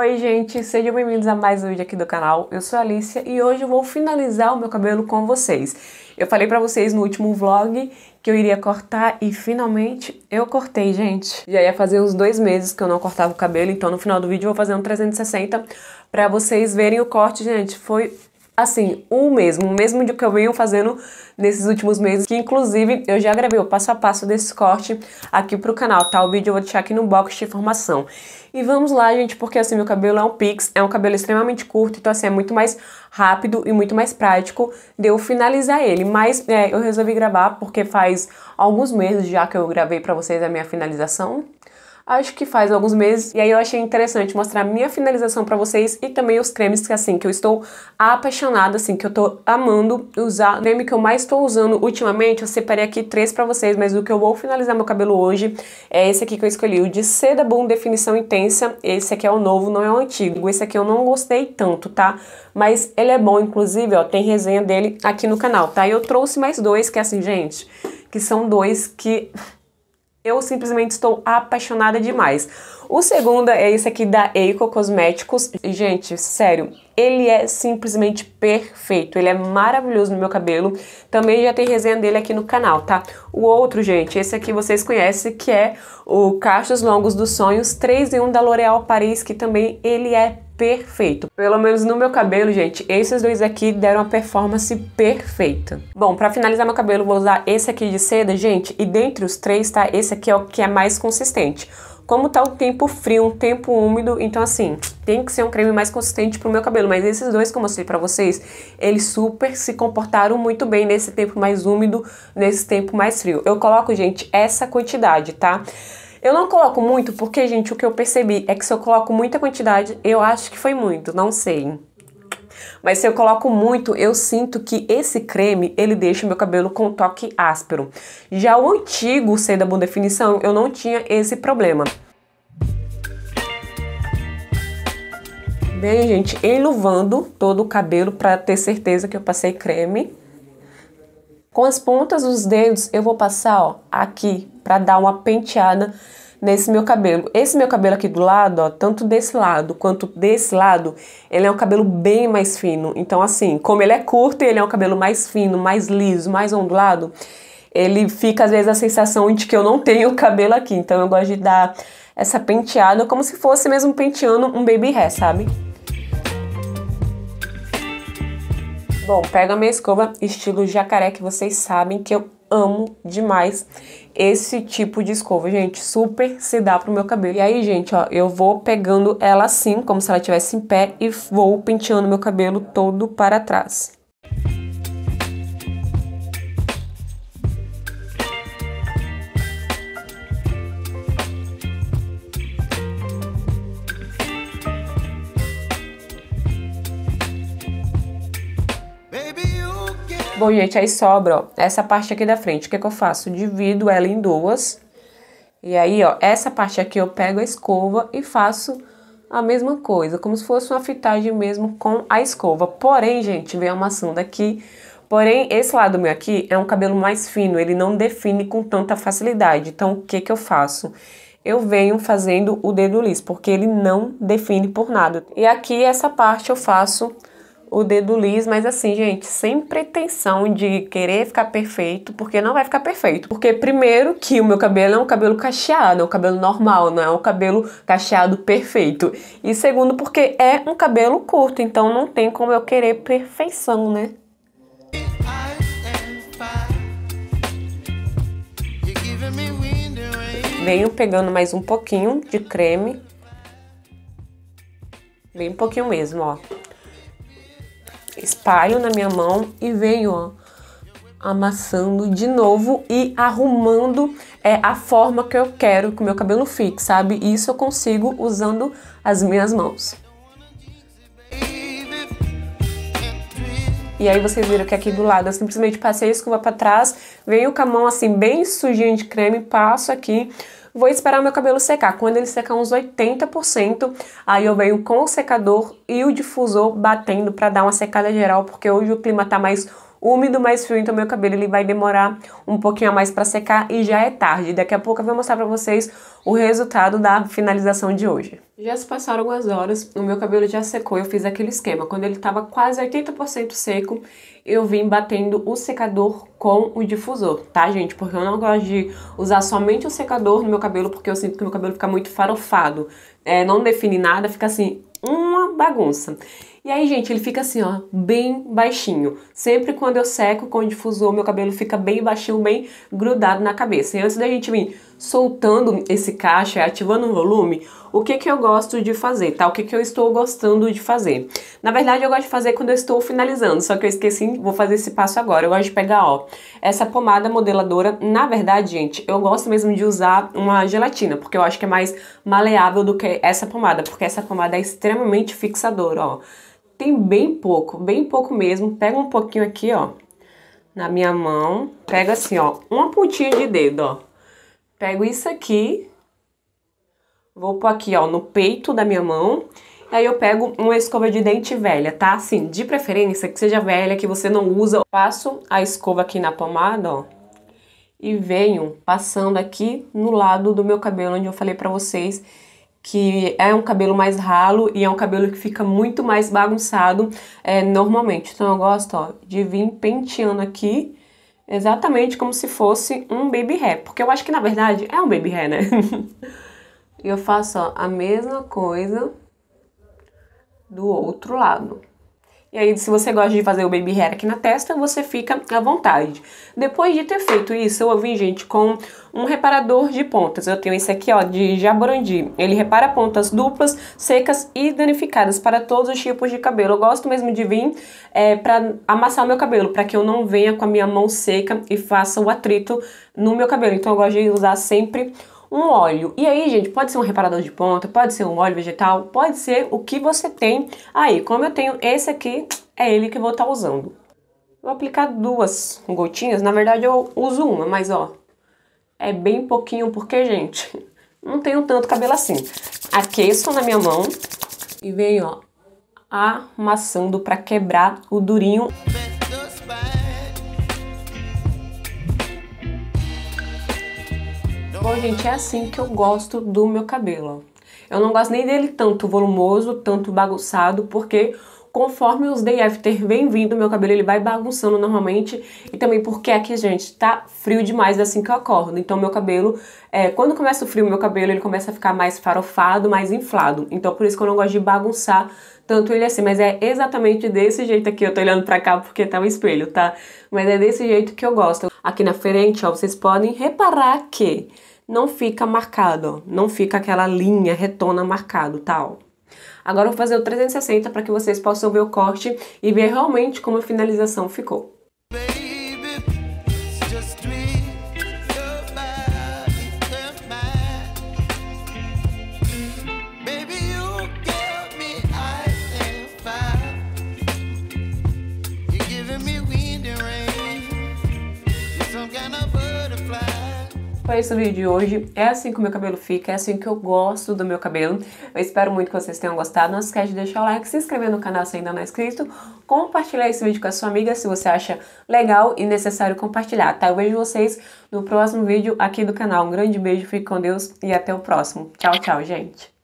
Oi gente, sejam bem-vindos a mais um vídeo aqui do canal, eu sou a Alicia e hoje eu vou finalizar o meu cabelo com vocês. Eu falei pra vocês no último vlog que eu iria cortar e finalmente eu cortei, gente. Já ia fazer uns dois meses que eu não cortava o cabelo, então no final do vídeo eu vou fazer um 360 pra vocês verem o corte, gente. Foi assim, o mesmo, o mesmo de que eu venho fazendo nesses últimos meses, que inclusive eu já gravei o passo a passo desse corte aqui pro canal, tá? O vídeo eu vou deixar aqui no box de informação. E vamos lá, gente, porque assim, meu cabelo é um pix, é um cabelo extremamente curto, então assim, é muito mais rápido e muito mais prático de eu finalizar ele. Mas é, eu resolvi gravar porque faz alguns meses já que eu gravei pra vocês a minha finalização, acho que faz alguns meses. E aí eu achei interessante mostrar minha finalização para vocês e também os cremes que é assim que eu estou apaixonada, assim que eu tô amando usar. O creme que eu mais estou usando ultimamente, eu separei aqui três para vocês, mas o que eu vou finalizar meu cabelo hoje é esse aqui que eu escolhi, o de Seda Boom Definição Intensa. Esse aqui é o novo, não é o antigo. Esse aqui eu não gostei tanto, tá? Mas ele é bom, inclusive, ó, tem resenha dele aqui no canal, tá? E eu trouxe mais dois que assim, gente, que são dois que eu simplesmente estou apaixonada demais. O segundo é esse aqui da Eiko Cosméticos. Gente, sério, ele é simplesmente perfeito. Ele é maravilhoso no meu cabelo. Também já tem resenha dele aqui no canal, tá? O outro, gente, esse aqui vocês conhecem, que é o Cachos Longos dos Sonhos 3 em 1 da L'Oréal Paris, que também ele é perfeito. Pelo menos no meu cabelo, gente, esses dois aqui deram a performance perfeita. Bom, para finalizar meu cabelo, vou usar esse aqui de seda, gente, e dentre os três, tá? Esse aqui é o que é mais consistente. Como tá o tempo frio, um tempo úmido, então assim, tem que ser um creme mais consistente pro meu cabelo. Mas esses dois que eu mostrei pra vocês, eles super se comportaram muito bem nesse tempo mais úmido, nesse tempo mais frio. Eu coloco, gente, essa quantidade, tá? Tá? Eu não coloco muito porque, gente, o que eu percebi é que se eu coloco muita quantidade, eu acho que foi muito, não sei. Mas se eu coloco muito, eu sinto que esse creme, ele deixa meu cabelo com toque áspero. Já o antigo Seda da Definição, eu não tinha esse problema. Bem, gente, enluvando todo o cabelo para ter certeza que eu passei creme. Com as pontas dos dedos, eu vou passar, ó, aqui para dar uma penteada nesse meu cabelo. Esse meu cabelo aqui do lado, ó, tanto desse lado quanto desse lado, ele é um cabelo bem mais fino. Então, assim, como ele é curto e ele é um cabelo mais fino, mais liso, mais ondulado, ele fica às vezes a sensação de que eu não tenho cabelo aqui. Então, eu gosto de dar essa penteada como se fosse mesmo penteando um baby hair, sabe? Bom, pego a minha escova estilo jacaré que vocês sabem que eu amo demais esse tipo de escova, gente, super se dá pro meu cabelo. E aí, gente, ó, eu vou pegando ela assim, como se ela estivesse em pé, e vou penteando meu cabelo todo para trás. Bom, gente, aí sobra, ó, essa parte aqui da frente. O que, é que eu faço? Divido ela em duas. E aí, ó, essa parte aqui eu pego a escova e faço a mesma coisa, como se fosse uma fitagem mesmo com a escova. Porém, gente, vem amassando aqui. Porém, esse lado meu aqui é um cabelo mais fino, ele não define com tanta facilidade. Então, o que que eu faço? Eu venho fazendo o dedo liso, porque ele não define por nada. E aqui, essa parte eu faço o dedo liso, mas assim, gente, sem pretensão de querer ficar perfeito, porque não vai ficar perfeito. Porque primeiro que o meu cabelo é um cabelo cacheado, é um cabelo normal, não é um cabelo cacheado perfeito. E segundo porque é um cabelo curto, então não tem como eu querer perfeição, né? Venho pegando mais um pouquinho de creme. Bem pouquinho mesmo, ó espalho na minha mão e venho, ó, amassando de novo e arrumando é, a forma que eu quero que o meu cabelo fique, sabe? E isso eu consigo usando as minhas mãos. E aí vocês viram que aqui do lado eu simplesmente passei a escova para trás, venho com a mão assim bem sujinha de creme, passo aqui, vou esperar meu cabelo secar. Quando ele secar uns 80%, aí eu venho com o secador e o difusor batendo para dar uma secada geral, porque hoje o clima tá mais úmido, mais frio, então meu cabelo ele vai demorar um pouquinho a mais para secar e já é tarde. Daqui a pouco eu vou mostrar para vocês o resultado da finalização de hoje. Já se passaram algumas horas, o meu cabelo já secou, eu fiz aquele esquema. Quando ele estava quase 80% seco, eu vim batendo o secador com o difusor, tá, gente? Porque eu não gosto de usar somente o secador no meu cabelo, porque eu sinto que meu cabelo fica muito farofado. É, não define nada, fica assim, uma bagunça. E aí, gente, ele fica assim, ó, bem baixinho. Sempre quando eu seco com o difusor, meu cabelo fica bem baixinho, bem grudado na cabeça. E antes da gente vir soltando esse caixa, ativando o volume, o que que eu gosto de fazer, tá? O que que eu estou gostando de fazer. Na verdade, eu gosto de fazer quando eu estou finalizando, só que eu esqueci, vou fazer esse passo agora. Eu gosto de pegar, ó, essa pomada modeladora. Na verdade, gente, eu gosto mesmo de usar uma gelatina, porque eu acho que é mais maleável do que essa pomada, porque essa pomada é extremamente fixadora, ó. Tem bem pouco, bem pouco mesmo. Pega um pouquinho aqui, ó, na minha mão. Pega assim, ó, uma pontinha de dedo, ó Pego isso aqui, vou pôr aqui, ó, no peito da minha mão. E aí eu pego uma escova de dente velha, tá? Assim, de preferência que seja velha, que você não usa. Passo a escova aqui na pomada, ó. E venho passando aqui no lado do meu cabelo, onde eu falei pra vocês que é um cabelo mais ralo e é um cabelo que fica muito mais bagunçado é, normalmente. Então eu gosto, ó, de vir penteando aqui exatamente como se fosse um baby hair, porque eu acho que na verdade é um baby hair, né? E eu faço ó, a mesma coisa do outro lado. E aí, se você gosta de fazer o baby hair aqui na testa, você fica à vontade. Depois de ter feito isso, eu vim, gente, com um reparador de pontas. Eu tenho esse aqui, ó, de Jaborandi. Ele repara pontas duplas, secas e danificadas para todos os tipos de cabelo. Eu gosto mesmo de vir é, para amassar o meu cabelo, para que eu não venha com a minha mão seca e faça o atrito no meu cabelo. Então, eu gosto de usar sempre um óleo. E aí, gente, pode ser um reparador de ponta, pode ser um óleo vegetal, pode ser o que você tem aí. Como eu tenho esse aqui, é ele que eu vou estar tá usando. Vou aplicar duas gotinhas, na verdade eu uso uma, mas ó, é bem pouquinho porque, gente, não tenho tanto cabelo assim. Aqueço na minha mão e venho, ó, amassando para quebrar o durinho. Bom, gente, é assim que eu gosto do meu cabelo. Eu não gosto nem dele tanto volumoso, tanto bagunçado, porque conforme os day after vem vindo, meu cabelo ele vai bagunçando normalmente. E também porque aqui, gente, tá frio demais assim que eu acordo. Então meu cabelo, é, quando começa o frio, meu cabelo ele começa a ficar mais farofado, mais inflado. Então por isso que eu não gosto de bagunçar tanto ele assim. Mas é exatamente desse jeito aqui, eu tô olhando pra cá porque tá o um espelho, tá? Mas é desse jeito que eu gosto. Aqui na frente, ó, vocês podem reparar que não fica marcado, não fica aquela linha retona marcado, tal. Agora eu vou fazer o 360 para que vocês possam ver o corte e ver realmente como a finalização ficou. foi esse o vídeo de hoje. É assim que o meu cabelo fica, é assim que eu gosto do meu cabelo. Eu espero muito que vocês tenham gostado. Não esquece de deixar o like, se inscrever no canal se ainda não é inscrito, compartilhar esse vídeo com a sua amiga se você acha legal e necessário compartilhar, tá? Eu vejo vocês no próximo vídeo aqui do canal. Um grande beijo, fique com Deus e até o próximo. Tchau, tchau, gente!